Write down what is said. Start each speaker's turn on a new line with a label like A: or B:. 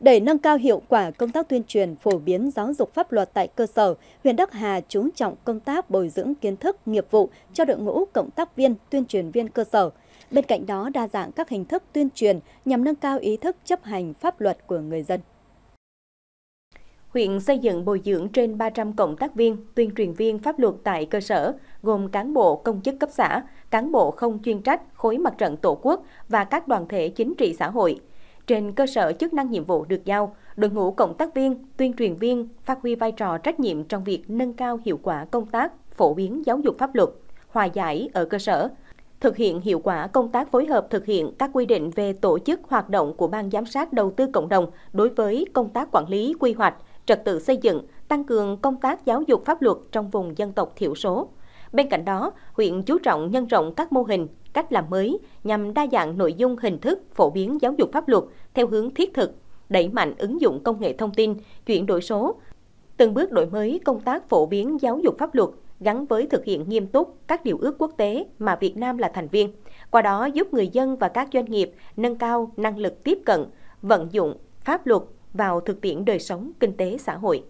A: Để nâng cao hiệu quả công tác tuyên truyền phổ biến giáo dục pháp luật tại cơ sở, huyện Đắc Hà chú trọng công tác bồi dưỡng kiến thức, nghiệp vụ cho đội ngũ cộng tác viên, tuyên truyền viên cơ sở. Bên cạnh đó đa dạng các hình thức tuyên truyền nhằm nâng cao ý thức chấp hành
B: pháp luật của người dân. Huyện xây dựng bồi dưỡng trên 300 cộng tác viên, tuyên truyền viên pháp luật tại cơ sở, gồm cán bộ công chức cấp xã, cán bộ không chuyên trách, khối mặt trận tổ quốc và các đoàn thể chính trị xã hội – trên cơ sở chức năng nhiệm vụ được giao, đội ngũ cộng tác viên, tuyên truyền viên phát huy vai trò trách nhiệm trong việc nâng cao hiệu quả công tác phổ biến giáo dục pháp luật, hòa giải ở cơ sở, thực hiện hiệu quả công tác phối hợp thực hiện các quy định về tổ chức hoạt động của Ban giám sát đầu tư cộng đồng đối với công tác quản lý quy hoạch, trật tự xây dựng, tăng cường công tác giáo dục pháp luật trong vùng dân tộc thiểu số. Bên cạnh đó, huyện chú trọng nhân rộng các mô hình cách làm mới nhằm đa dạng nội dung hình thức phổ biến giáo dục pháp luật theo hướng thiết thực, đẩy mạnh ứng dụng công nghệ thông tin, chuyển đổi số, từng bước đổi mới công tác phổ biến giáo dục pháp luật gắn với thực hiện nghiêm túc các điều ước quốc tế mà Việt Nam là thành viên, qua đó giúp người dân và các doanh nghiệp nâng cao năng lực tiếp cận, vận dụng pháp luật vào thực tiễn đời sống kinh tế xã hội.